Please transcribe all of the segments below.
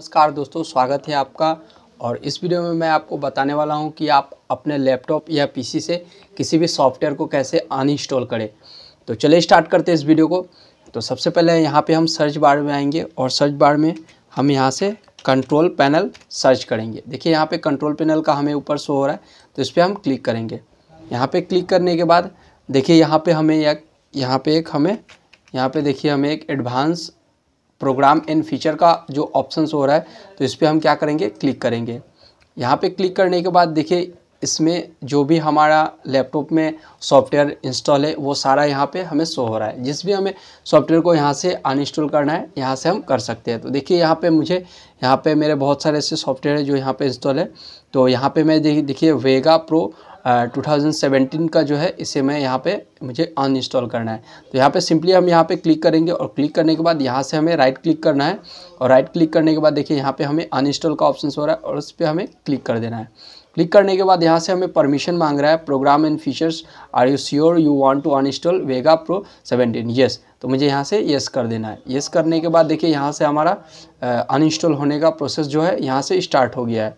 नमस्कार दोस्तों स्वागत है आपका और इस वीडियो में मैं आपको बताने वाला हूं कि आप अपने लैपटॉप या पीसी से किसी भी सॉफ्टवेयर को कैसे अनइंस्टॉल करें तो चलिए स्टार्ट करते हैं इस वीडियो को तो सबसे पहले यहां पे हम सर्च बार में आएंगे और सर्च बार में हम यहां से कंट्रोल पैनल सर्च करेंगे देखिए यहाँ पर कंट्रोल पैनल का हमें ऊपर शो हो रहा है तो इस पर हम क्लिक करेंगे यहाँ पर क्लिक करने के बाद देखिए यहाँ पर हमें यहाँ पर एक हमें यहाँ पर देखिए हमें एक एडवांस प्रोग्राम एंड फीचर का जो ऑप्शन हो रहा है तो इस पर हम क्या करेंगे क्लिक करेंगे यहाँ पे क्लिक करने के बाद देखिए इसमें जो भी हमारा लैपटॉप में सॉफ्टवेयर इंस्टॉल है वो सारा यहाँ पे हमें शो हो रहा है जिस भी हमें सॉफ्टवेयर को यहाँ से अनइंस्टॉल करना है यहाँ से हम कर सकते हैं तो देखिए यहाँ पे मुझे यहाँ पे मेरे बहुत सारे ऐसे सॉफ्टवेयर है जो यहाँ पे इंस्टॉल है तो यहाँ पे मैं देखिए वेगा प्रो 2017 का जो है इसे मैं यहाँ पे मुझे अनइंस्टॉल करना है तो यहाँ पे सिंपली हम यहाँ पे क्लिक करेंगे और क्लिक करने के बाद यहाँ से हमें राइट क्लिक करना है और राइट क्लिक करने के बाद देखिए यहाँ पे हमें अनइंस्टॉल का ऑप्शन हो रहा है और उस पर हमें क्लिक कर देना है क्लिक करने के बाद यहाँ से हमें परमिशन मांग रहा है program and features are you sure you want to uninstall Vega Pro seventeen yes तो मुझे यहाँ से येस कर देना है येस करने के बाद देखिए यहाँ से हमारा अनइंस्टॉल होने का प्रोसेस जो है यहाँ से स्टार्ट हो गया है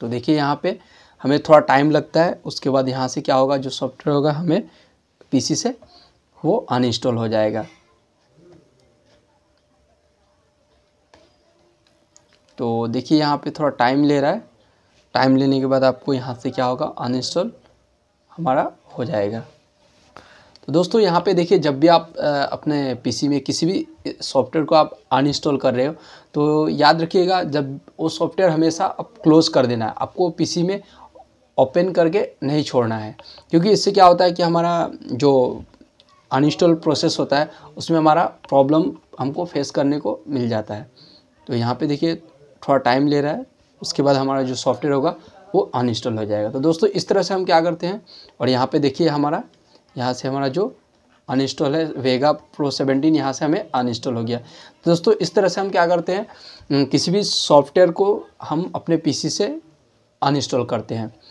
तो देखिए यहाँ पर हमें थोड़ा टाइम लगता है उसके बाद यहाँ से क्या होगा जो सॉफ्टवेयर होगा हमें पी से वो अनइंस्टॉल हो जाएगा तो देखिए यहाँ पे थोड़ा टाइम ले रहा है टाइम लेने के बाद आपको यहाँ से क्या होगा अनइंस्टॉल हमारा हो जाएगा तो दोस्तों यहाँ पे देखिए जब भी आप अपने पीसी में किसी भी सॉफ्टवेयर को आप अनइंस्टॉल कर रहे हो तो याद रखिएगा जब वो सॉफ्टवेयर हमेशा आप क्लोज़ कर देना है आपको पीसी में ओपन करके नहीं छोड़ना है क्योंकि इससे क्या होता है कि हमारा जो अनइंस्टॉल प्रोसेस होता है उसमें हमारा प्रॉब्लम हमको फेस करने को मिल जाता है तो यहाँ पे देखिए थोड़ा टाइम ले रहा है उसके बाद हमारा जो सॉफ्टवेयर होगा वो अनइंस्टॉल हो जाएगा तो दोस्तों इस तरह से हम क्या करते हैं और यहाँ पे देखिए हमारा यहाँ से हमारा जो अनइंस्टॉल है वेगा प्रो सेवेंटीन यहाँ से हमें अनइंस्टॉल हो गया तो दोस्तों इस तरह से हम क्या करते हैं किसी भी सॉफ्टवेयर को हम अपने पी से अनइंस्टॉल करते हैं